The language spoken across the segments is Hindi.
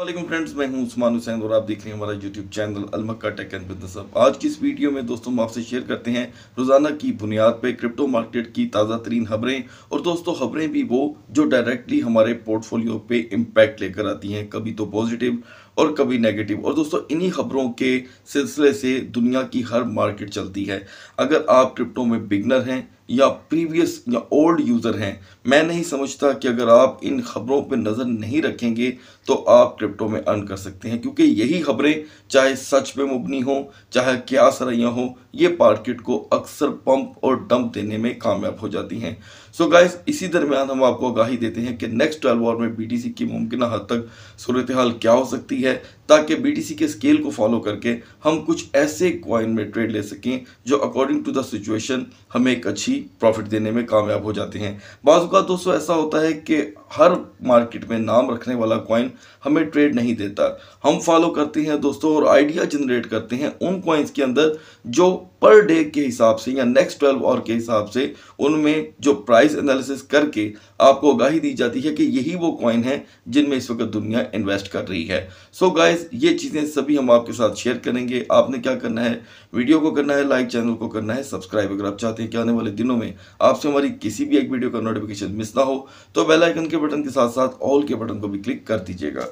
वालेकुम फ्रेंड्स मैं हूं उस्मान हुसैन और आप देख रहे हैं हमारा YouTube channel Almakka tech and business अब आज की इस वीडियो में दोस्तों हम आपसे शेयर करते हैं रोज़ाना की बुनियाद पे क्रिप्टो मार्केट की ताज़ा तरीन खबरें और दोस्तों खबरें भी वो जो डायरेक्टली हमारे पोर्टफोलियो पे इम्पैक्ट लेकर आती हैं कभी तो पॉजिटिव और कभी नेगेटिव और दोस्तों इन्हीं खबरों के सिलसिले से दुनिया की हर मार्केट चलती है अगर आप क्रिप्टो में बिगनर हैं या प्रीवियस या ओल्ड यूज़र हैं मैं नहीं समझता कि अगर आप इन खबरों पर नज़र नहीं रखेंगे तो आप क्रिप्टो में अर्न कर सकते हैं क्योंकि यही खबरें चाहे सच पे मुबनी हो चाहे क्या सरैया हो ये मार्केट को अक्सर पंप और डंप देने में कामयाब हो जाती हैं सो so गाइस इसी दरमियान हम आपको आगाही देते हैं कि नेक्स्ट ट्वेल्व आवर में बी की मुमकिन हद तक सूरत हाल क्या हो सकती है ताकि बीटीसी के स्केल को फॉलो करके हम कुछ ऐसे कॉइन में ट्रेड ले सकें जो अकॉर्डिंग टू द सिचुएशन हमें एक अच्छी प्रॉफिट देने में कामयाब हो जाते हैं बाज़ात दोस्तों ऐसा होता है कि हर मार्केट में नाम रखने वाला कॉइन हमें ट्रेड नहीं देता हम फॉलो करते हैं दोस्तों और आइडिया जनरेट करते हैं उन कॉइन्स के अंदर जो पर डे के हिसाब से या नेक्स्ट ट्वेल्व आवर के हिसाब से उनमें जो प्राइस एनालिसिस करके आपको आगाही दी जाती है कि यही वो कॉइन है जिनमें इस वक्त दुनिया इन्वेस्ट कर रही है सो so गाइस ये चीज़ें सभी हम आपके साथ शेयर करेंगे आपने क्या करना है वीडियो को करना है लाइक चैनल को करना है सब्सक्राइब अगर आप चाहते हैं कि आने वाले दिनों में आपसे हमारी किसी भी एक वीडियो का नोटिफिकेशन मिस ना हो तो बेल आइकन के बटन के साथ साथ ऑल के बटन को भी क्लिक कर दीजिएगा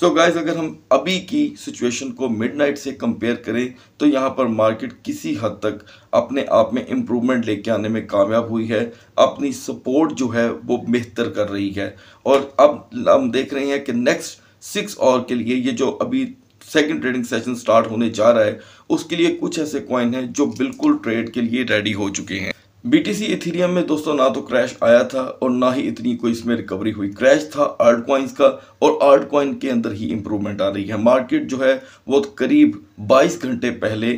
सो so गाइस अगर हम अभी की सिचुएशन को मिडनाइट से कंपेयर करें तो यहाँ पर मार्केट किसी हद तक अपने आप में इम्प्रूवमेंट लेके आने में कामयाब हुई है अपनी सपोर्ट जो है वो बेहतर कर रही है और अब हम देख रहे हैं कि नेक्स्ट सिक्स और के लिए ये जो अभी सेकंड ट्रेडिंग सेशन स्टार्ट होने जा रहा है उसके लिए कुछ ऐसे कॉइन हैं जो बिल्कुल ट्रेड के लिए रेडी हो चुके हैं BTC Ethereum में दोस्तों ना तो क्रैश आया था और ना ही इतनी कोई इसमें रिकवरी हुई क्रैश था आर्ट कॉइन्स का और आर्ट कॉइन के अंदर ही इंप्रूवमेंट आ रही है मार्केट जो है वो तो करीब 22 घंटे पहले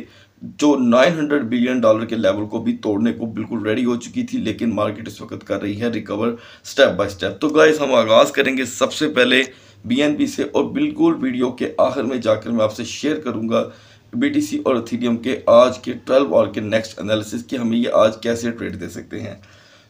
जो 900 बिलियन डॉलर के लेवल को भी तोड़ने को बिल्कुल रेडी हो चुकी थी लेकिन मार्केट इस वक्त कर रही है रिकवर स्टेप बाय स्टेप तो गाइस हम आगाज़ करेंगे सबसे पहले बीएनबी से और बिल्कुल वीडियो के आखिर में जाकर मैं आपसे शेयर करूंगा बीटीसी और अथीडियम के आज के ट्वेल्व और के नेक्स्ट एनालिसिस कि हमें ये आज कैसे ट्रेड दे सकते हैं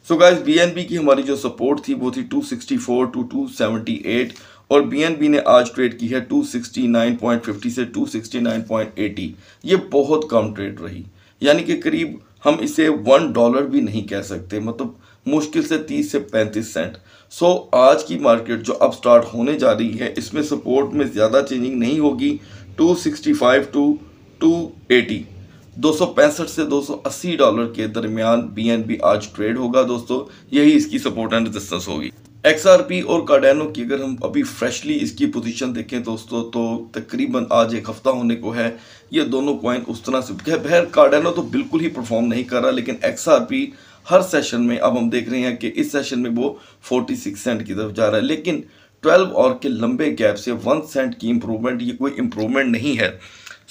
सो गाइस बीएनबी की हमारी जो सपोर्ट थी वो थी 264 टू 278 और बीएनबी ने आज ट्रेड की है 269.50 से 269.80 ये बहुत कम ट्रेड रही यानी कि करीब हम इसे वन डॉलर भी नहीं कह सकते मतलब मुश्किल से 30 से 35 सेंट सो so, आज की मार्केट जो अब स्टार्ट होने जा रही है इसमें सपोर्ट में ज़्यादा चेंजिंग नहीं होगी 265 टू 280 265 से 280 डॉलर के दरमियान बी आज ट्रेड होगा दोस्तों यही इसकी सपोर्ट एंड रेजिस्टेंस होगी एक्सआरपी और कार्डेनो की अगर हम अभी फ्रेशली इसकी पोजीशन देखें दोस्तों तो तकरीबन आज एक हफ़्ता होने को है ये दोनों कॉइन उस तरह से बहर कार्डेनो तो बिल्कुल ही परफॉर्म नहीं कर रहा लेकिन एक्सआरपी आर हर सेशन में अब हम देख रहे हैं कि इस सेशन में वो 46 सेंट की तरफ जा रहा है लेकिन 12 और के लंबे गैप से वन सेंट की इम्प्रूवमेंट ये कोई इम्प्रूवमेंट नहीं है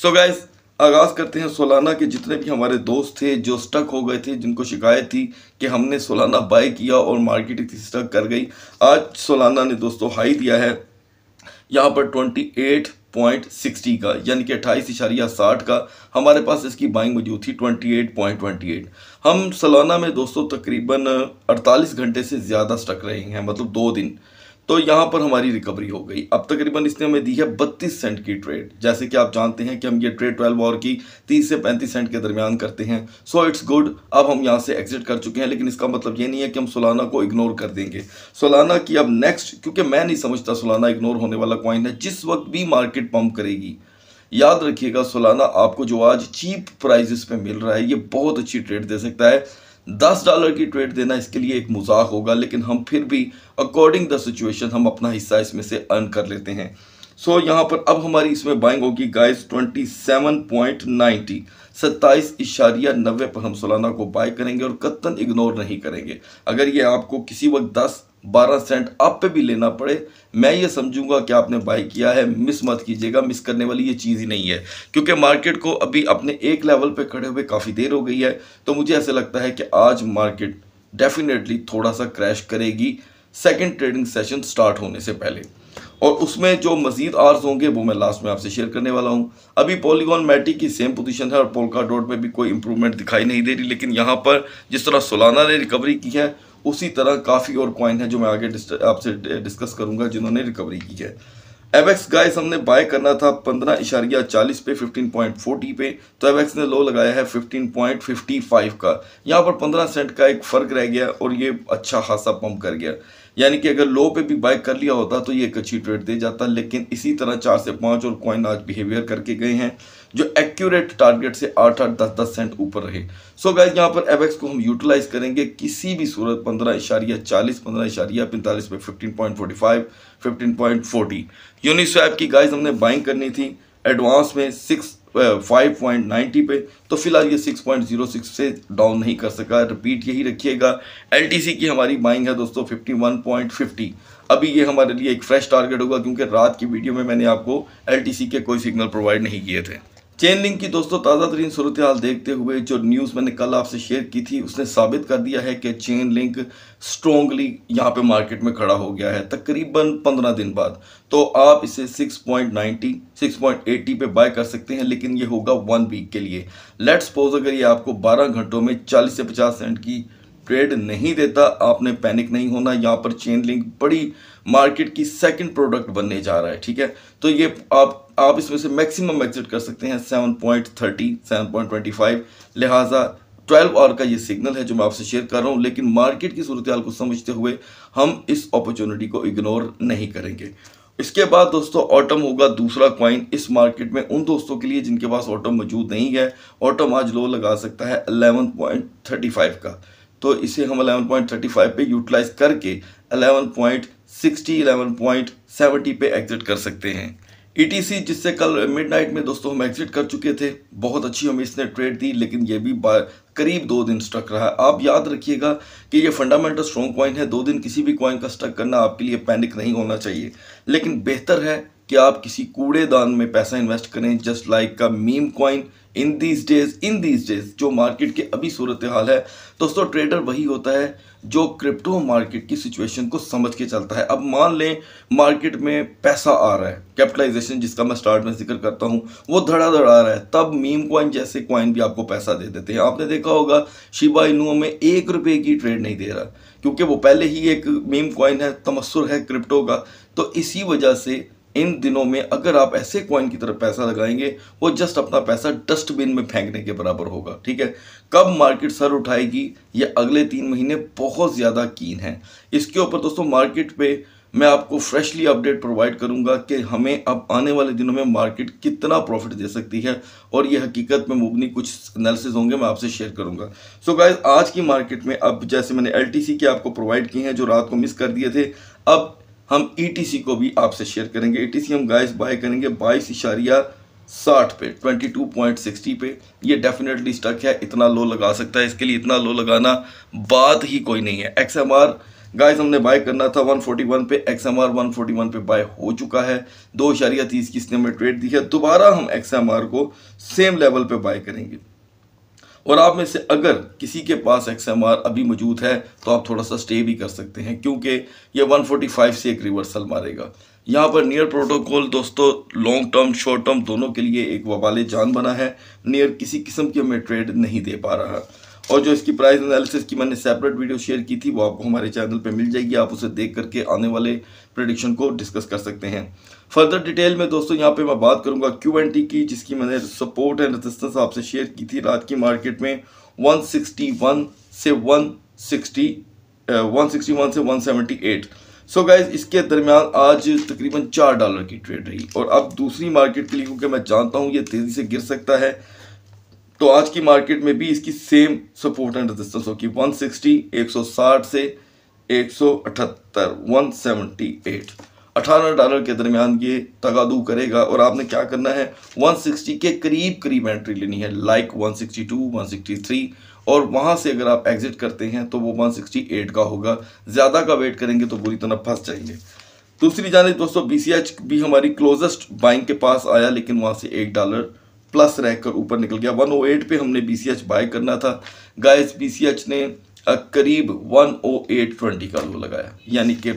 सो so गैस आगाज़ करते हैं सोलाना के जितने भी हमारे दोस्त थे जो स्टक हो गए थे जिनको शिकायत थी कि हमने सोलाना बाय किया और मार्केट इतनी स्टक कर गई आज सोलाना ने दोस्तों हाई दिया है यहाँ पर ट्वेंटी एट पॉइंट सिक्सटी का यानी कि अट्ठाईस इशारिया साठ का हमारे पास इसकी बाइंग मौजूद थी twenty eight point twenty eight हम सालाना में दोस्तों तकरीबन अड़तालीस घंटे से ज़्यादा स्टक रहे हैं मतलब दो दिन तो यहाँ पर हमारी रिकवरी हो गई अब तकरीबन इसने हमें दी है बत्तीस सेंट की ट्रेड जैसे कि आप जानते हैं कि हम ये ट्रेड ट्वेल्व और की तीस से पैंतीस सेंट के दरमियान करते हैं सो इट्स गुड अब हम यहाँ से एग्जिट कर चुके हैं लेकिन इसका मतलब ये नहीं है कि हम सोलाना को इग्नोर कर देंगे सोलाना की अब नेक्स्ट क्योंकि मैं नहीं समझता सोलाना इग्नोर होने वाला कॉइन है जिस वक्त भी मार्केट पम्प करेगी याद रखिएगा सोलाना आपको जो आज चीप प्राइजेस पे मिल रहा है ये बहुत अच्छी ट्रेड दे सकता है दस डॉलर की ट्रेड देना इसके लिए एक मजाक होगा लेकिन हम फिर भी अकॉर्डिंग द सिचुएशन हम अपना हिस्सा इसमें से अर्न कर लेते हैं सो so, यहाँ पर अब हमारी इसमें बाइंग होगी गाइस 27.90 सत्ताईस इशारिया नब्बे पर हम सोलाना को बाय करेंगे और कत्तन इग्नोर नहीं करेंगे अगर ये आपको किसी वक्त दस बारह सेंट आप पे भी लेना पड़े मैं ये समझूंगा कि आपने बाई किया है मिस मत कीजिएगा मिस करने वाली ये चीज़ ही नहीं है क्योंकि मार्केट को अभी अपने एक लेवल पे खड़े हुए काफ़ी देर हो गई है तो मुझे ऐसा लगता है कि आज मार्केट डेफिनेटली थोड़ा सा क्रैश करेगी सेकेंड ट्रेडिंग सेशन स्टार्ट होने से पहले और उसमें जो मजीद आर्स होंगे वो मैं लास्ट में आपसे शेयर करने वाला हूँ अभी पॉलीगॉन मैटिक की सेम पोजीशन है और पोलका डॉट में भी कोई इंप्रूवमेंट दिखाई नहीं दे रही लेकिन यहाँ पर जिस तरह सोलाना ने रिकवरी की है उसी तरह काफ़ी और कॉइन है जो मैं आगे आपसे डिस्कस करूंगा जिन्होंने रिकवरी की है एवेक्स गाइस हमने बाय करना था पंद्रह इशारिया चालीस पे फिफ्टीन पॉइंट फोर्टी पे तो एवेक्स ने लो लगाया है फिफ्टीन पॉइंट फिफ्टी फाइव का यहाँ पर पंद्रह सेंट का एक फ़र्क रह गया और ये अच्छा खासा पंप कर गया यानी कि अगर लो पे भी बाय कर लिया होता तो ये एक अच्छी ट्रेड दे जाता लेकिन इसी तरह चार से पाँच और कॉइन आज बिहेवियर करके गए हैं जो एक्यूरेट टारगेट से आठ आठ दस दस सेंट ऊपर रहे सो so गाइज यहाँ पर एवेक्स को हम यूटिलाइज करेंगे किसी भी सूरत पंद्रह इशारिया चालीस पंद्रह इशारिया पैंतालीस पे fifteen point forty five fifteen point forty Uniswap की गाइज हमने बाइंग करनी थी एडवांस में सिक्स फाइव पॉइंट नाइन्टी पे तो फिलहाल ये सिक्स पॉइंट जीरो सिक्स से डाउन नहीं कर सका रिपीट यही रखिएगा एल की हमारी बाइंग है दोस्तों फिफ्टी वन पॉइंट फिफ्टी अभी ये हमारे लिए एक फ्रेश टारगेट होगा क्योंकि रात की वीडियो में मैंने आपको एल के कोई सिग्नल प्रोवाइड नहीं किए थे चेन लिंक की दोस्तों ताज़ा तरीन सूरत हाल देखते हुए जो न्यूज़ मैंने कल आपसे शेयर की थी उसने साबित कर दिया है कि चेन लिंक स्ट्रॉन्गली यहाँ पे मार्केट में खड़ा हो गया है तकरीबन पंद्रह दिन बाद तो आप इसे 6.90 6.80 पे बाय कर सकते हैं लेकिन ये होगा वन वीक के लिए लेट्स सपोज अगर ये आपको 12 घंटों में 40 से 50 सेंट की ट्रेड नहीं देता आपने पैनिक नहीं होना यहाँ पर चेन लिंक बड़ी मार्केट की सेकंड प्रोडक्ट बनने जा रहा है ठीक है तो ये आप आप इसमें से मैक्सिमम एग्जिट कर सकते हैं seven point thirty seven point twenty five लिहाजा ट्वेल्व आवर का ये सिग्नल है जो मैं आपसे शेयर कर रहा हूँ लेकिन मार्केट की सूरत को समझते हुए हम इस अपॉर्चुनिटी को इग्नोर नहीं करेंगे इसके बाद दोस्तों ऑटम होगा दूसरा क्वाइन इस मार्केट में उन दोस्तों के लिए जिनके पास ऑटम मौजूद नहीं है ऑटम आज लो लगा सकता है 11.35 का तो इसे हम 11.35 पे यूटिलाइज करके 11.60 11.70 पे एग्जिट कर सकते हैं ईटीसी e जिससे कल मिडनाइट में दोस्तों हम एग्जिट कर चुके थे बहुत अच्छी हमें इसने ट्रेड दी लेकिन ये भी करीब दो दिन स्टक रहा आप याद रखिएगा कि ये फंडामेंटल स्ट्रॉन्ग कॉइन है दो दिन किसी भी कॉइन का स्टक करना आपके लिए पैनिक नहीं होना चाहिए लेकिन बेहतर है कि आप किसी कूड़ेदान में पैसा इन्वेस्ट करें जस्ट लाइक का meme coin in these days in these days जो मार्केट के अभी सूरत हाल है दोस्तों ट्रेडर वही होता है जो क्रिप्टो मार्केट की सिचुएशन को समझ के चलता है अब मान लें मार्केट में पैसा आ रहा है कैपिटलाइजेशन जिसका मैं स्टार्ट में जिक्र करता हूँ वो धड़ाधड़ आ रहा है तब मीम कॉइन जैसे कॉइन भी आपको पैसा दे देते हैं आपने देखा होगा शिबा इन में एक रुपये की ट्रेड नहीं दे रहा क्योंकि वो पहले ही एक मीम कॉइन है तमस्सुर है क्रिप्टो का तो इसी वजह से इन दिनों में अगर आप ऐसे कॉइन की तरफ पैसा लगाएंगे वो जस्ट अपना पैसा डस्टबिन में फेंकने के बराबर होगा ठीक है कब मार्केट सर उठाएगी ये अगले तीन महीने बहुत ज़्यादा कीन है इसके ऊपर दोस्तों मार्केट पे मैं आपको फ्रेशली अपडेट प्रोवाइड करूंगा कि हमें अब आने वाले दिनों में मार्केट कितना प्रॉफिट दे सकती है और ये हकीकत में मुबनी कुछ एनालिसिस होंगे मैं आपसे शेयर करूंगा सो so गाइज आज की मार्केट में अब जैसे मैंने एल के आपको प्रोवाइड किए हैं जो रात को मिस कर दिए थे अब हम ई e को भी आपसे शेयर करेंगे सी e हम गाइस बाय करेंगे बाईस इशारिया साठ पे ट्वेंटी टू पॉइंट सिक्सटी पे ये डेफिनेटली स्टक है इतना लो लगा सकता है इसके लिए इतना लो लगाना बात ही कोई नहीं है एक्स एम आर गाइस हमने बाय करना था 141 पे एक्स एम आर वन पे बाय हो चुका है दो इशारिया तीस की इसने हमें ट्रेड दी है दोबारा हम एक्स एम आर को सेम लेवल पे बाय करेंगे और आप में से अगर किसी के पास एक्स अभी मौजूद है तो आप थोड़ा सा स्टे भी कर सकते हैं क्योंकि ये 145 से एक रिवर्सल मारेगा यहाँ पर नियर प्रोटोकॉल दोस्तों लॉन्ग टर्म शॉर्ट टर्म दोनों के लिए एक वबाल जान बना है नियर किसी किस्म की हमें ट्रेड नहीं दे पा रहा और जो इसकी प्राइस एनालिसिस की मैंने सेपरेट वीडियो शेयर की थी वो आपको हमारे चैनल पे मिल जाएगी आप उसे देख करके आने वाले प्रोडिक्शन को डिस्कस कर सकते हैं फर्दर डिटेल में दोस्तों यहाँ पे मैं बात करूँगा क्यू एन टी की जिसकी मैंने सपोर्ट एंड रेजिस्टेंस आपसे शेयर की थी रात की मार्केट में वन से सिक्सटी वन से एट सो so गाइज इसके दरमियान आज तकरीबन चार डॉलर की ट्रेड रही और अब दूसरी मार्केट के लिए क्योंकि मैं जानता हूँ ये तेज़ी से गिर सकता है तो आज की मार्केट में भी इसकी सेम सपोर्ट एंड रेजिस्टेंस होगी 160, 160 से 178, 178 18 डॉलर के दरमियान ये तगादू करेगा और आपने क्या करना है 160 के करीब करीब एंट्री लेनी है लाइक 162, 163 और वहाँ से अगर आप एग्जिट करते हैं तो वो 168 का होगा ज़्यादा का वेट करेंगे तो बुरी तरह फंस जाएंगे दूसरी जानब दोस्तों बी भी हमारी क्लोजेस्ट बाइंग के पास आया लेकिन वहाँ से एक डॉलर प्लस रहकर ऊपर निकल गया 108 पे हमने बी बाय करना था गाइस बी ने करीब 108.20 का लो लगाया यानी कि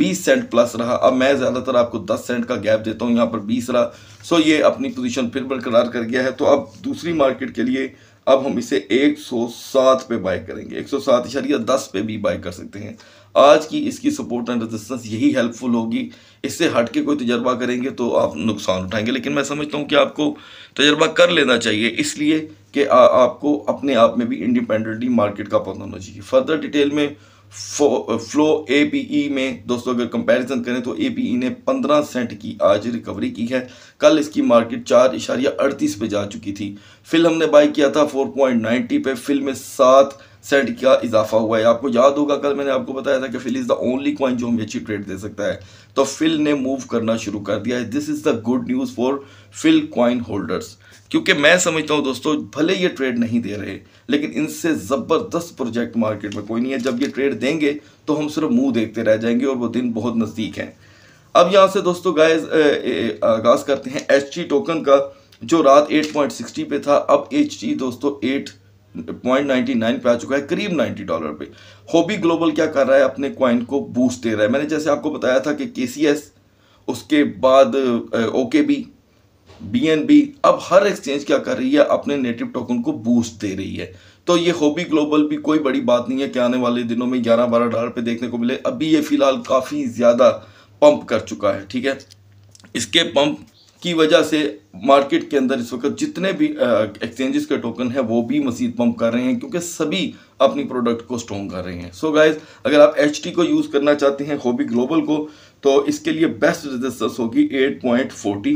20 सेंट प्लस रहा अब मैं ज़्यादातर आपको 10 सेंट का गैप देता हूँ यहाँ पर 20 रहा सो ये अपनी पोजीशन फिर बरकरार कर गया है तो अब दूसरी मार्केट के लिए अब हम इसे 107 पे बाय करेंगे एक सौ सात इशारिया दस पे भी बाय कर सकते हैं आज की इसकी सपोर्ट एंड रेजिस्टेंस यही हेल्पफुल होगी इससे हट के कोई तजर्बा करेंगे तो आप नुकसान उठाएंगे लेकिन मैं समझता हूँ कि आपको तजर्बा कर लेना चाहिए इसलिए कि आपको अपने आप में भी इंडिपेंडेंटली मार्केट का पता होना चाहिए फर्दर डिटेल में फ्लो ए पी ई में दोस्तों अगर कंपैरिजन करें तो ए पी ई ने 15 सेंट की आज रिकवरी की है कल इसकी मार्केट चार इशारिया अड़तीस पे जा चुकी थी फिल हमने बाई किया था 4.90 पे फिल में सात सेंट का इजाफा हुआ है आपको याद होगा कल मैंने आपको बताया था कि FIL is the only coin जो हमें अच्छी ट्रेड दे सकता है तो फिल ने मूव करना शुरू कर दिया है this is the good news for FIL coin holders क्योंकि मैं समझता हूँ दोस्तों भले ये ट्रेड नहीं दे रहे लेकिन इनसे ज़बरदस्त प्रोजेक्ट मार्केट में कोई नहीं है जब ये ट्रेड देंगे तो हम सिर्फ मुंह देखते रह जाएंगे और वो दिन बहुत नज़दीक है अब यहाँ से दोस्तों गाय आगाज़ करते हैं एच टोकन का जो रात 8.60 पे था अब एच दोस्तों पॉइंट नाइन्टी नाइन पे आ चुका है करीब नाइन्टी डॉलर पे होबी ग्लोबल क्या कर रहा है अपने क्वाइन को बूस्ट दे रहा है मैंने जैसे आपको बताया था कि के सी एस उसके बाद OK B B N B अब हर एक्सचेंज क्या कर रही है अपने नेटिव टोकन को बूस्ट दे रही है तो ये होबी ग्लोबल भी कोई बड़ी बात नहीं है कि आने वाले दिनों में ग्यारह बारह डॉलर पे देखने को मिले अभी ये फिलहाल काफ़ी ज़्यादा पंप कर चुका है ठीक है इसके पंप की वजह से मार्केट के अंदर इस वक्त जितने भी एक्सचेंजेस के टोकन है वो भी मसीद पम्प कर रहे हैं क्योंकि सभी अपनी प्रोडक्ट को स्ट्रॉन्ग कर रहे हैं सो so गाइज अगर आप एच को यूज़ करना चाहते हैं होबी ग्लोबल को तो इसके लिए बेस्ट रजिस्टर्स होगी एट पॉइंट फोर्टी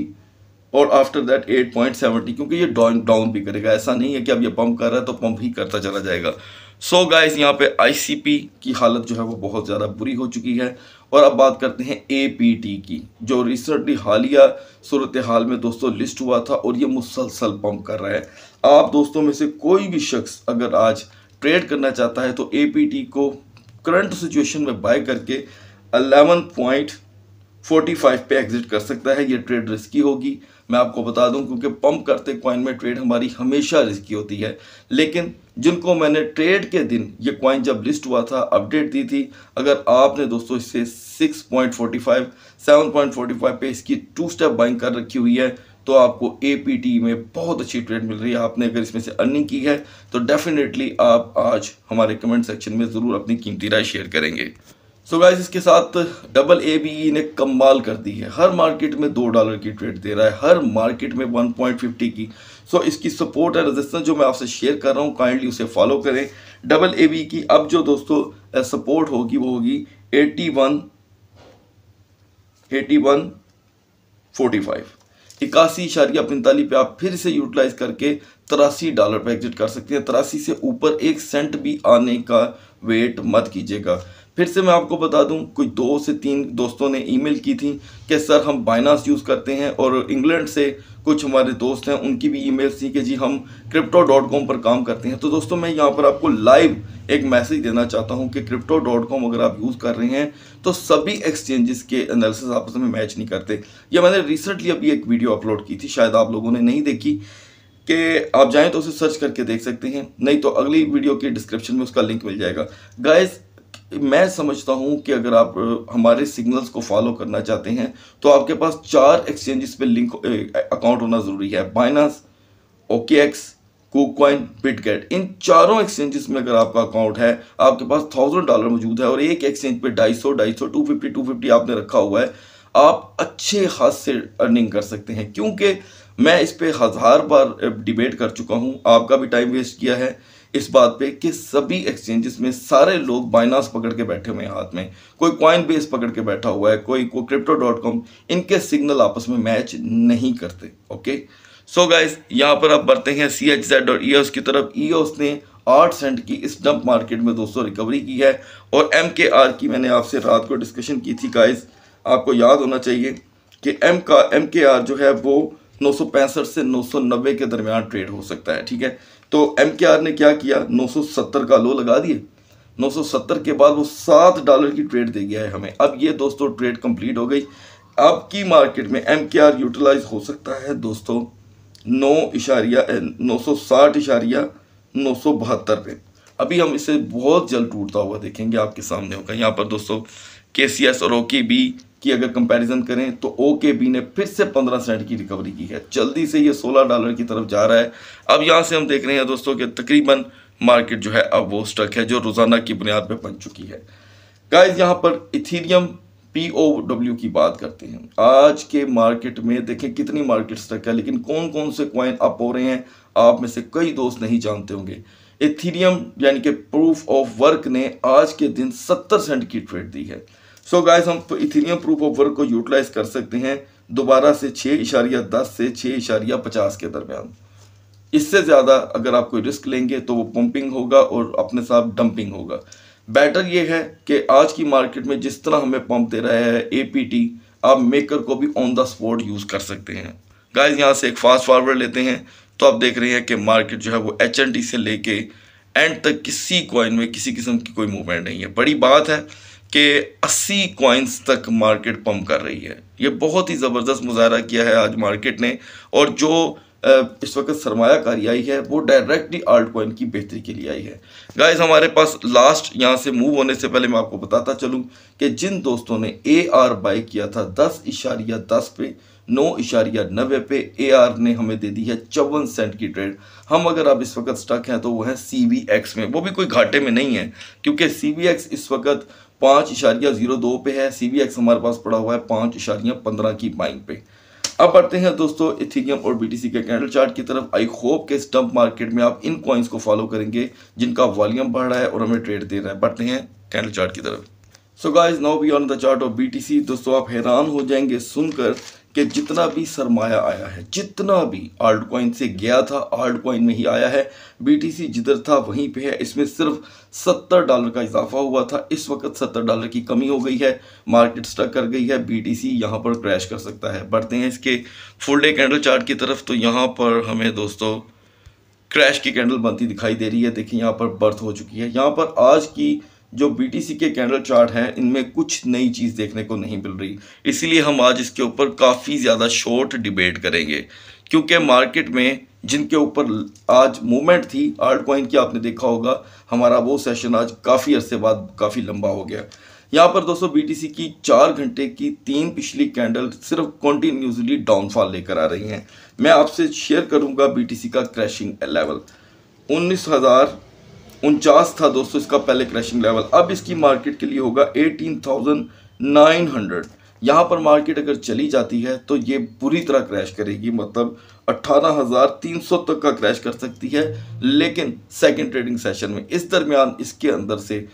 और after that eight point seventy क्योंकि ये डाउन डाउन भी करेगा ऐसा नहीं है कि अब ये पंप कर रहा है तो पंप ही करता चला जाएगा सो so गाइज यहाँ पे आईसीपी की हालत जो है वो बहुत ज़्यादा बुरी हो चुकी है और अब बात करते हैं ए की जो रिसेंटली हालिया सूरत हाल में दोस्तों लिस्ट हुआ था और ये मुसलसल पम्प कर रहा है आप दोस्तों में से कोई भी शख्स अगर आज ट्रेड करना चाहता है तो ए को करंट सिचुएशन में बाय करके अलेवन पॉइंट फोर्टी फाइव पे एग्जिट कर सकता है ये ट्रेड रिस्की होगी मैं आपको बता दूं क्योंकि पंप करते कॉइन में ट्रेड हमारी हमेशा रिस्की होती है लेकिन जिनको मैंने ट्रेड के दिन ये कॉइन जब लिस्ट हुआ था अपडेट दी थी अगर आपने दोस्तों इससे 6.45 7.45 पे इसकी टू स्टेप बाइंग कर रखी हुई है तो आपको ए में बहुत अच्छी ट्रेड मिल रही है आपने अगर इसमें से अर्निंग की है तो डेफिनेटली आप आज हमारे कमेंट सेक्शन में ज़रूर अपनी कीमती राय शेयर करेंगे सो गाइस इसके साथ डबल ए बी ई ने कमाल कर दी है हर मार्केट में दो डॉलर की ट्रेड दे रहा है हर मार्केट में 1.50 की सो so इसकी सपोर्ट एंड रेजिस्टेंस जो मैं आपसे शेयर कर रहा हूँ काइंडली उसे फॉलो करें डबल ए बी की अब जो दोस्तों सपोर्ट होगी वो होगी 81 81 45 इक्यासी इशारिया पैंतालीस पे आप फिर से यूटिलाइज करके तिरासी डॉलर पे एग्जिट कर सकते हैं तिरासी से ऊपर एक सेंट भी आने का वेट मत कीजिएगा फिर से मैं आपको बता दूं कोई दो से तीन दोस्तों ने ईमेल की थी कि सर हम बाइनास यूज़ करते हैं और इंग्लैंड से कुछ हमारे दोस्त हैं उनकी भी ई थी कि जी हम क्रिप्टो डॉट कॉम पर काम करते हैं तो दोस्तों मैं यहाँ पर आपको लाइव एक मैसेज देना चाहता हूँ कि क्रिप्टो डॉट कॉम अगर आप यूज़ कर रहे हैं तो सभी एक्सचेंजेस के एनालिसिस आपस में मैच नहीं करते या मैंने रिसेंटली अभी एक वीडियो अपलोड की थी शायद आप लोगों ने नहीं देखी कि आप जाएँ तो उसे सर्च करके देख सकते हैं नहीं तो अगली वीडियो के डिस्क्रिप्शन में उसका लिंक मिल जाएगा गाइज मैं समझता हूं कि अगर आप हमारे सिग्नल्स को फॉलो करना चाहते हैं तो आपके पास चार एक्सचेंजेस पे लिंक अकाउंट होना ज़रूरी है Binance OK X KuCoin Bitget इन चारों एक्सचेंजेस में अगर आपका अकाउंट है आपके पास थाउजेंड डॉलर मौजूद है और एक एक्सचेंज पे ढाई सौ ढाई सौ टू फिफ्टी टू फिफ्टी आपने रखा हुआ है आप अच्छे हाथ से अर्निंग कर सकते हैं क्योंकि मैं इस पर हज़ार बार डिबेट कर चुका हूँ आपका भी टाइम वेस्ट किया है इस बात पे कि सभी एक्सचेंजेस में सारे लोग बाइनास पकड़ के बैठे हुए हैं हाथ में कोई क्वाइन बेस पकड़ के बैठा हुआ है कोई को क्रिप्टो डॉट कॉम इनके सिग्नल आपस में मैच नहीं करते ओके सो गाइस यहाँ पर आप बढ़ते हैं सी एच जेड और ईओस e की तरफ ईओस e ने आठ सेंट की इस डंप मार्केट में दोस्तों रिकवरी की है और एम के आर की मैंने आपसे रात को डिस्कशन की थी गाइज आपको याद होना चाहिए कि एम का एम के आर जो है वो नौ से नब्बे के दरमियान ट्रेड हो सकता है ठीक है तो एम ने क्या किया 970 का लो लगा दिए 970 के बाद वो सात डॉलर की ट्रेड दे गया है हमें अब ये दोस्तों ट्रेड कंप्लीट हो गई अब की मार्केट में एम के आर यूटिलाइज हो सकता है दोस्तों नौ इशारिया नौ सौ साठ इशारिया नौ सौ बहत्तर पे अभी हम इसे बहुत जल्द टूटता हुआ देखेंगे आपके सामने होगा यहाँ पर दोस्तों के सी एस और ओके बी की अगर कंपैरिजन करें तो ओ के बी ने फिर से 15 सेंट की रिकवरी की है जल्दी से ये 16 डॉलर की तरफ जा रहा है अब यहाँ से हम देख रहे हैं दोस्तों कि तकरीबन मार्केट जो है अब वो स्टक है जो रोज़ाना की बुनियाद पर बन चुकी है गाइज यहाँ पर इथीरियम पी ओ डब्ल्यू की बात करते हैं आज के मार्केट में देखें कितनी मार्केट स्टक है लेकिन कौन कौन से क्वाइन अप हो रहे हैं आप में से कई दोस्त नहीं जानते होंगे इथीरियम यानी कि प्रूफ ऑफ वर्क ने आज के दिन 70 सेंट की ट्रेड दी है सो so गाइस हम इथीरियम प्रूफ ऑफ वर्क को यूटिलाइज कर सकते हैं दोबारा से छः इशारिया दस से छः इशारिया पचास के दरमियान इससे ज़्यादा अगर आप कोई रिस्क लेंगे तो वो पंपिंग होगा और अपने साथ डंपिंग होगा बेटर ये है कि आज की मार्केट में जिस तरह हमें पंप दे रहा है ए आप मेकर को भी ऑन द स्पॉट यूज़ कर सकते हैं गाइज यहाँ से एक फास्ट फॉरवर्ड लेते हैं तो आप देख रहे हैं कि मार्केट जो है वो एच से लेके एंड तक किसी कॉइन में किसी किस्म की कोई मूवमेंट नहीं है बड़ी बात है के 80 क्वाइंस तक मार्केट पंप कर रही है ये बहुत ही ज़बरदस्त मुजाहरा किया है आज मार्केट ने और जो इस वक्त सरमायाकारी आई है वो डायरेक्टली आल्ट कॉइन की बेहतरी के लिए आई है गाइस हमारे पास लास्ट यहाँ से मूव होने से पहले मैं आपको बताता चलूँ कि जिन दोस्तों ने ए आर बाई किया था दस इशारिया दस पे नौ इशारिया नबे पे ए आर ने हमें दे दी है चौवन सेंट की ट्रेड हम अगर आप इस वक्त स्टक हैं तो वो है सी वी एक्स में वो भी कोई घाटे में नहीं है क्योंकि सी वी एक्स इस वक्त पाँच इशारिया जीरो दो पे है सी बी एक्स हमारे पास पड़ा हुआ है पाँच इशारिया पंद्रह की बाइंग पे अब बढ़ते हैं दोस्तों इथीरियम और बीटीसी के कैंडल चार्ट की तरफ आई होप के स्टम्प मार्केट में आप इन कॉइन्स को फॉलो करेंगे जिनका वॉल्यूम बढ़ रहा है और हमें ट्रेड दे रहा है बढ़ते हैं कैंडल चार्ट की तरफ so guys now be on the chart of BTC दोस्तों आप हैरान हो जाएंगे सुनकर कि जितना भी सरमाया आया है जितना भी आल्ट कॉइन से गया था आल्ट कॉइन में ही आया है बीटीसी जिधर था वहीं पे है इसमें सिर्फ सत्तर डॉलर का इजाफा हुआ था इस वक्त सत्तर डॉलर की कमी हो गई है मार्केट स्टक कर गई है बीटीसी यहाँ पर क्रैश कर सकता है बढ़ते हैं इसके फुल डे कैंडल चार्ट की तरफ तो यहाँ पर हमें दोस्तों क्रैश की कैंडल बनती दिखाई दे रही है देखिए यहाँ पर बर्थ हो चुकी है यहाँ पर आज की जो बी के कैंडल चार्ट हैं इनमें कुछ नई चीज़ देखने को नहीं मिल रही इसीलिए हम आज इसके ऊपर काफ़ी ज़्यादा शॉर्ट डिबेट करेंगे क्योंकि मार्केट में जिनके ऊपर आज मूवमेंट थी आर्ट कॉइन की आपने देखा होगा हमारा वो सेशन आज काफ़ी अरसे बाद काफ़ी लंबा हो गया यहाँ पर दोस्तों बी की चार घंटे की तीन पिछली कैंडल सिर्फ कॉन्टीन्यूसली डाउनफॉल लेकर आ रही हैं मैं आपसे शेयर करूँगा बी का क्रैशिंग लेवल उन्नीस हज़ार उनचास था दोस्तों इसका पहले क्रैशिंग लेवल अब इसकी मार्केट के लिए होगा एटीन थाउजेंड नाइन हंड्रेड यहाँ पर मार्केट अगर चली जाती है तो ये बुरी तरह क्रैश करेगी मतलब 18,300 तक का क्रैश कर सकती है लेकिन सेकंड ट्रेडिंग सेशन में इस दरमियान इसके अंदर से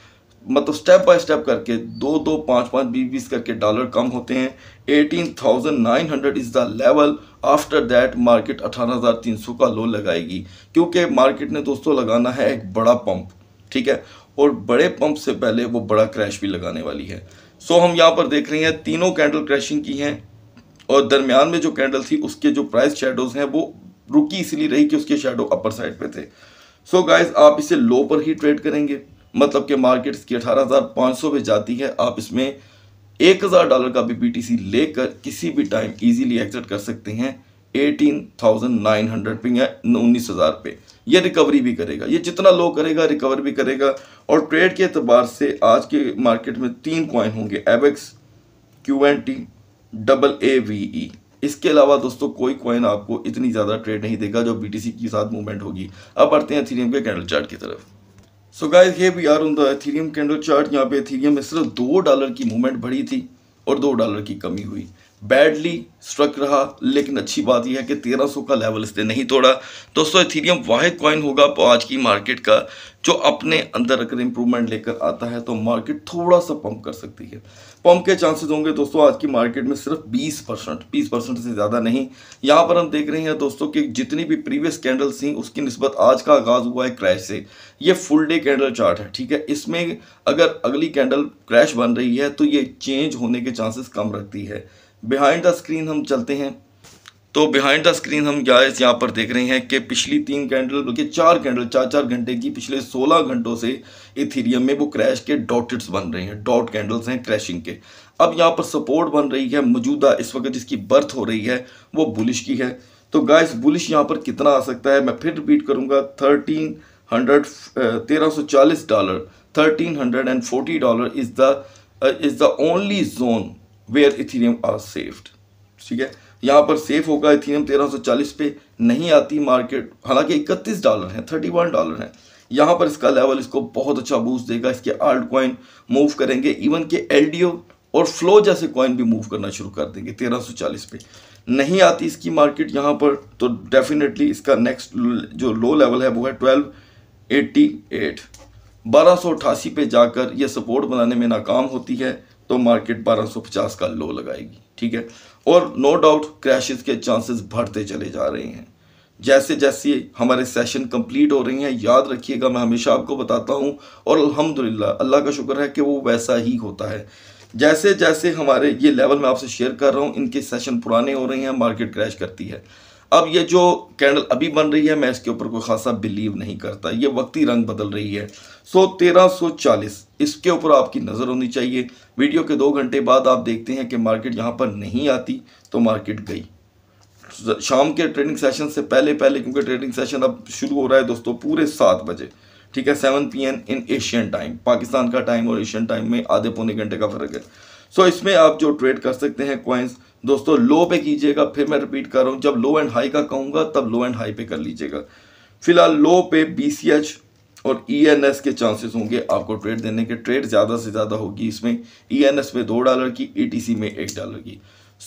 मतलब स्टेप बाय स्टेप करके दो दो पाँच पाँच बीस बीस करके डॉलर कम होते हैं eighteen thousand nine hundred is the level after that market अठारह हज़ार तीन सौ का लो लगाएगी क्योंकि मार्केट ने दोस्तों लगाना है एक बड़ा पंप ठीक है और बड़े पंप से पहले वो बड़ा क्रैश भी लगाने वाली है सो हम यहाँ पर देख रहे हैं तीनों कैंडल क्रैशिंग की हैं और दरमियान में जो कैंडल थी उसके जो प्राइस शेडोज़ हैं वो रुकी इसलिए रही कि उसके शेडो अपर साइड पर थे सो so, गाइज आप इसे लो पर ही ट्रेड करेंगे मतलब कि मार्केट्स की अठारह हज़ार पाँच सौ पे जाती है आप इसमें एक हज़ार डॉलर का भी बीटीसी लेकर किसी भी टाइम इजीली एग्जिट कर सकते हैं एटीन थाउजेंड नाइन हंड्रेड पे या उन्नीस हज़ार पे ये रिकवरी भी करेगा ये जितना लो करेगा रिकवर भी करेगा और ट्रेड के अतबार से आज के मार्केट में तीन कॉइन होंगे एबेक्स Q N T double A V E इसके अलावा दोस्तों कोई कॉइन आपको इतनी ज़्यादा ट्रेड नहीं देगा जो सी के साथ मूवमेंट होगी अब बढ़ते हैं थीरियम के कैंडल चार्ट की तरफ सो गाइस ये भी यार on the Ethereum candle chart यहाँ पे एथीरियम में सिर्फ दो डॉलर की मूवमेंट बढ़ी थी और दो डॉलर की कमी हुई बैडली स्ट्रक रहा लेकिन अच्छी बात यह है कि 1300 का लेवल इसने नहीं तोड़ा दोस्तों इथीरियम वाहिद कॉइन होगा आज की मार्केट का जो अपने अंदर अगर इंप्रूवमेंट लेकर आता है तो मार्केट थोड़ा सा पंप कर सकती है पंप के चांसेस होंगे दोस्तों आज की मार्केट में सिर्फ 20 परसेंट बीस परसेंट से ज़्यादा नहीं यहाँ पर हम देख रहे हैं दोस्तों कि जितनी भी प्रीवियस कैंडल्स थी उसकी नस्बत आज का आगाज़ हुआ है क्रैश से ये फुल डे कैंडल चार्ट है ठीक है इसमें अगर अगली कैंडल क्रैश बन रही है तो ये चेंज होने के चांसेस कम रखती है बिहाइंड द स्क्रीन हम चलते हैं तो बिहाइंड द स्क्रीन हम गाइस यहाँ पर देख रहे हैं कि पिछली तीन कैंडल बल्कि चार कैंडल चार चार घंटे की पिछले सोलह घंटों से इथीरियम में वो क्रैश के डॉटेड्स बन रहे हैं डॉट कैंडल्स हैं क्रैशिंग के अब यहाँ पर सपोर्ट बन रही है मौजूदा इस वक्त जिसकी बर्थ हो रही है वो बुलिश की है तो गाइस बुलिश यहाँ पर कितना आ सकता है मैं फिर रिपीट करूँगा थर्टीन हंड्रेड तेरह सौ चालीस dollar thirteen hundred and forty dollar is the is the only zone where Ethereum are safed ठीक है यहाँ पर सेफ होगा सौ 1340 पे नहीं आती मार्केट हालांकि 31 डॉलर है 31 डॉलर है यहाँ पर इसका लेवल इसको बहुत अच्छा बूस्ट देगा इसके आल्ट कॉइन मूव करेंगे इवन के ओ और फ्लो जैसे कॉइन भी मूव करना शुरू कर देंगे 1340 पे नहीं आती इसकी मार्केट यहाँ पर तो डेफिनेटली इसका नेक्स्ट जो लो लेवल है वो है ट्वेल्व एट्टी एट बारह पे जाकर यह सपोर्ट बनाने में नाकाम होती है तो मार्केट 1250 का लो लगाएगी ठीक है और नो डाउट क्रैशेस के चांसेस बढ़ते चले जा रहे हैं जैसे जैसे हमारे सेशन कंप्लीट हो रहे हैं याद रखिएगा मैं हमेशा आपको बताता हूँ और अल्हम्दुलिल्लाह अल्लाह का शुक्र है कि वो वैसा ही होता है जैसे जैसे हमारे ये लेवल मैं आपसे शेयर कर रहा हूँ इनके सेशन पुराने हो रहे हैं मार्केट क्रैश करती है अब ये जो कैंडल अभी बन रही है मैं इसके ऊपर कोई खासा बिलीव नहीं करता ये वक्ती रंग बदल रही है सो तेरह सौ चालीस इसके ऊपर आपकी नज़र होनी चाहिए वीडियो के दो घंटे बाद आप देखते हैं कि मार्केट यहाँ पर नहीं आती तो मार्केट गई शाम के ट्रेडिंग सेशन से पहले पहले क्योंकि ट्रेडिंग सेशन अब शुरू हो रहा है दोस्तों पूरे सात बजे ठीक है seven P in Asian time Pakistan का टाइम और एशियन टाइम में आधे पौने घंटे का फ़र्क है सो इसमें आप जो ट्रेड कर सकते हैं क्वाइंस दोस्तों लो पे कीजिएगा फिर मैं रिपीट कर रहा हूँ जब लो एंड हाई का कहूँगा तब लो एंड हाई पे कर लीजिएगा फिलहाल लो पे बी और ई e के चांसेस होंगे आपको ट्रेड देने के ट्रेड ज़्यादा से ज़्यादा होगी इसमें ई e में दो डॉलर की ई e में एक डॉलर की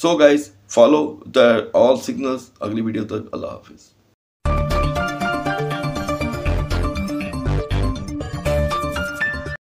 so guys follow the all signals अगली वीडियो तक अल्लाह हाफिज़